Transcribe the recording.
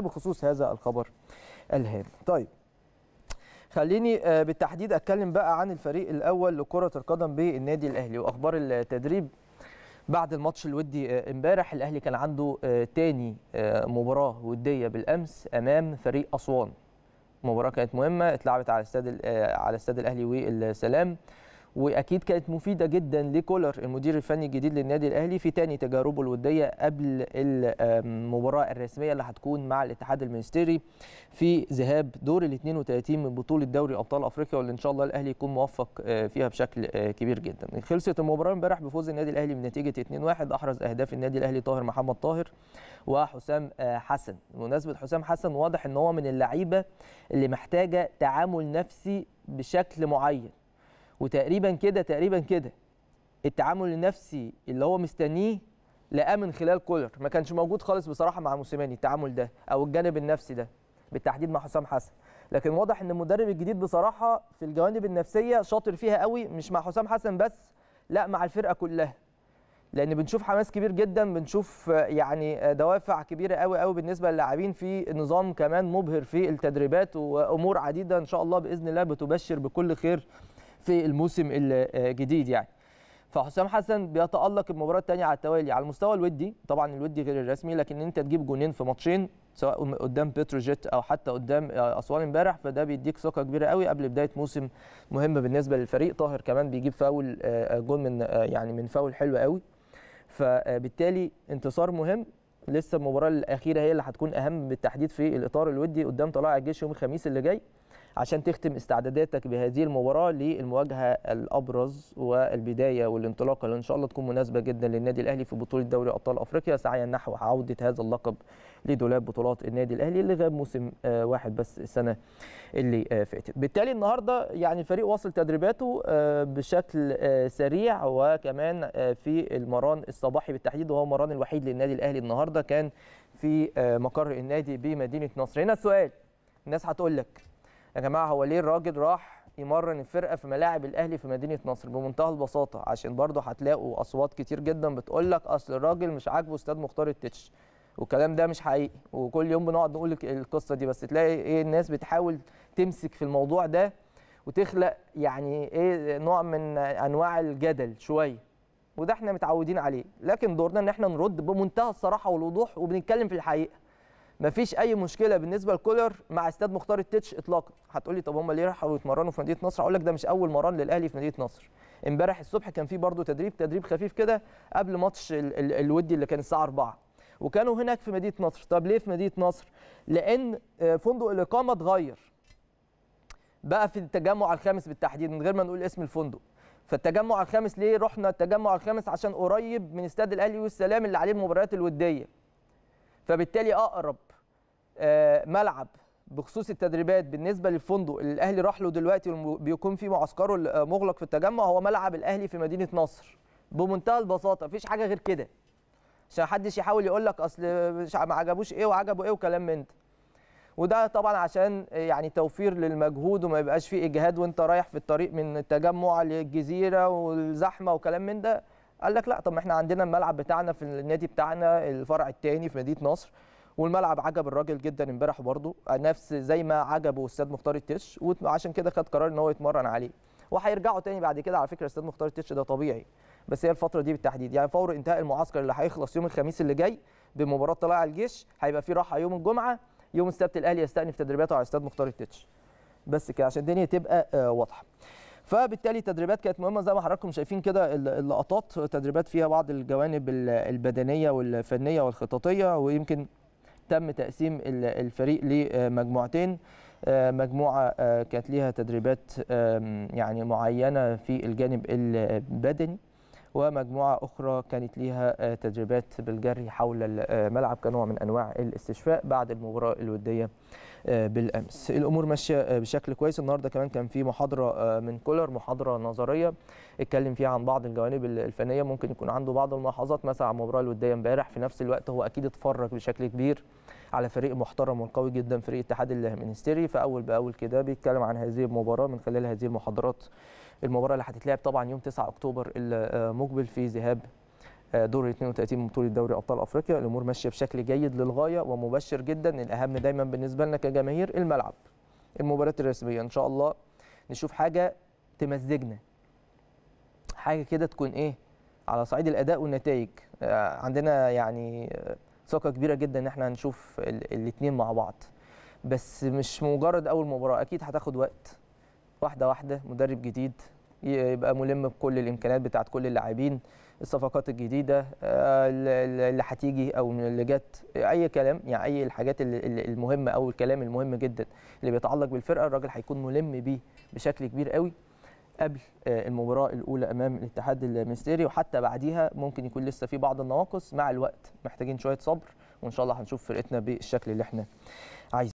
بخصوص هذا الخبر الهام طيب خليني آه، بالتحديد اتكلم بقى عن الفريق الاول لكره القدم بالنادي الاهلي واخبار التدريب بعد الماتش الودي آه، امبارح الاهلي كان عنده آه، تاني مباراه وديه بالامس امام فريق اسوان مباراه كانت مهمه اتلعبت على استاد على استاد الاهلي والسلام واكيد كانت مفيده جدا لكولر المدير الفني الجديد للنادي الاهلي في تاني تجاربه الوديه قبل المباراه الرسميه اللي هتكون مع الاتحاد المنستيري في ذهاب دور ال 32 من بطوله دوري ابطال افريقيا واللي ان شاء الله الاهلي يكون موفق آه، فيها بشكل آه، كبير جدا. خلصت المباراه امبارح بفوز النادي الاهلي بنتيجه 2-1 احرز اهداف النادي الاهلي طاهر محمد طاهر وحسام آه، حسن. بمناسبه حسام حسن واضح ان هو من اللعيبه اللي محتاجه تعامل نفسي بشكل معين وتقريبا كده تقريبا كده التعامل النفسي اللي هو مستنيه لقاه من خلال كولر ما كانش موجود خالص بصراحه مع موسيماني التعامل ده او الجانب النفسي ده بالتحديد مع حسام حسن لكن واضح ان المدرب الجديد بصراحه في الجوانب النفسيه شاطر فيها قوي مش مع حسام حسن بس لا مع الفرقه كلها لان بنشوف حماس كبير جدا بنشوف يعني دوافع كبيره قوي قوي بالنسبه للاعبين في نظام كمان مبهر في التدريبات وامور عديده ان شاء الله باذن الله بتبشر بكل خير في الموسم الجديد يعني فحسام حسن بيتالق المباراه الثانيه على التوالي على المستوى الودي طبعا الودي غير الرسمي لكن انت تجيب جونين في ماتشين سواء قدام بتروجيت او حتى قدام آه، اسوان امبارح فده بيديك ثقه كبيره قوي قبل بدايه موسم مهم بالنسبه للفريق طاهر كمان بيجيب فاول آه، آه، جون من يعني من فاول حلو قوي فبالتالي انتصار مهم لسه المباراه الاخيره هي اللي هتكون اهم بالتحديد في الاطار الودي قدام طلائع الجيش يوم الخميس اللي جاي عشان تختم استعداداتك بهذه المباراه للمواجهه الابرز والبدايه والانطلاقه اللي ان شاء الله تكون مناسبه جدا للنادي الاهلي في بطوله دوري ابطال افريقيا سعيا نحو عوده هذا اللقب لدولاب بطولات النادي الاهلي اللي غاب موسم آه، واحد بس السنه اللي آه، فاتت بالتالي النهارده يعني الفريق واصل تدريباته آه، بشكل سريع وكمان في المران الصباحي بالتحديد وهو المران الوحيد للنادي الاهلي النهارده كان في مقر النادي بمدينه نصر هنا السؤال الناس هتقول لك يا جماعه هو ليه الراجل راح يمرن الفرقه في ملاعب الاهلي في مدينه نصر بمنتهى البساطه عشان برضه هتلاقوا اصوات كتير جدا بتقول لك اصل الراجل مش عاجبه استاد مختار التتش والكلام ده مش حقيقي وكل يوم بنقعد نقول القصه دي بس تلاقي ايه الناس بتحاول تمسك في الموضوع ده وتخلق يعني ايه نوع من انواع الجدل شويه وده احنا متعودين عليه لكن دورنا ان احنا نرد بمنتهى الصراحه والوضوح وبنتكلم في الحقيقه مفيش اي مشكله بالنسبه لكولر مع استاد مختار التتش اطلاقا هتقول لي طب هم ليه راحوا يتمرنوا في مدينه نصر اقول لك ده مش اول مران للاهلي في مدينه نصر امبارح الصبح كان في برضه تدريب تدريب خفيف كده قبل ماتش ال ال الودي اللي كان الساعه 4 وكانوا هناك في مدينه نصر طب ليه في مدينه نصر لان آه، فندق الاقامه اتغير بقى في التجمع الخامس بالتحديد من غير ما نقول اسم الفندق فالتجمع الخامس ليه رحنا التجمع الخامس عشان قريب من استاد الاهلي والسلام اللي عليه المباريات الوديه فبالتالي اقرب آه، ملعب بخصوص التدريبات بالنسبه للفندق اللي الاهلي راح له دلوقتي بيكون في معسكره المغلق آه، في التجمع هو ملعب الاهلي في مدينه نصر بمنتهى البساطه مفيش حاجه غير كده عشان محدش يحاول يقول لك اصل ما عجبوش ايه وعجبه ايه وكلام من ده وده طبعا عشان يعني توفير للمجهود وما يبقاش فيه اجهاد وانت رايح في الطريق من التجمع للجزيره والزحمه وكلام من ده قال لك لا طب ما احنا عندنا الملعب بتاعنا في النادي بتاعنا الفرع الثاني في مدينه نصر والملعب عجب الراجل جدا امبارح برضه نفس زي ما عجبه استاد مختار التتش وعشان كده خد قرار ان هو يتمرن عليه وهيرجعوا تاني بعد كده على فكره استاد مختار التتش ده طبيعي بس هي الفتره دي بالتحديد يعني فور انتهاء المعسكر اللي هيخلص يوم الخميس اللي جاي بمباراه طلائع الجيش هيبقى في راحه يوم الجمعه يوم السبت الاهلي يستأنف تدريباته على استاد مختار التتش بس كده عشان الدنيا تبقى آه، واضحه فبالتالي التدريبات كانت مهمه زي ما حضراتكم شايفين كده اللقطات تدريبات فيها بعض الجوانب البدنيه والفنيه والخططيه ويمكن تم تقسيم الفريق لمجموعتين آه، مجموعه آه، كانت ليها تدريبات يعني معينه في الجانب البدني ومجموعه اخرى كانت ليها آه، تدريبات بالجري حول الملعب آه، كنوع من انواع الاستشفاء بعد المباراه الوديه آه، بالامس الامور ماشيه بشكل كويس النهارده كمان كان في محاضره من كولر محاضره نظريه اتكلم فيها عن بعض الجوانب الفنيه ممكن يكون عنده بعض الملاحظات مثلا عن المباراه الوديه امبارح في نفس الوقت هو اكيد اتفرج بشكل كبير على فريق محترم وقوي جدا فريق اتحاد المنستيري فاول باول كده بيتكلم عن هذه المباراه من خلال هذه المحاضرات المباراه اللي هتتلعب طبعا يوم 9 اكتوبر المقبل في ذهاب دور 32 من بطوله دوري ابطال افريقيا الامور ماشيه بشكل جيد للغايه ومبشر جدا الاهم دايما بالنسبه لنا كجماهير الملعب المباريات الرسميه ان شاء الله نشوف حاجه تمزجنا حاجه كده تكون ايه على صعيد الاداء والنتائج آه، عندنا يعني ثقه كبيره جدا ان احنا هنشوف الاثنين مع بعض بس مش مجرد اول مباراه اكيد هتاخد وقت واحده واحده مدرب جديد يبقى ملم بكل الامكانيات بتاعه كل اللاعبين الصفقات الجديده آه، اللي هتيجي او اللي جت اي كلام يعني اي الحاجات المهمه او الكلام المهم جدا اللي بيتعلق بالفرقه الراجل هيكون ملم بيه بشكل كبير قوي قبل آه، المباراه الاولى امام الاتحاد المنستيري وحتى بعديها ممكن يكون لسه في بعض النواقص مع الوقت محتاجين شويه صبر وان شاء الله هنشوف فرقتنا بالشكل اللي احنا عايزينه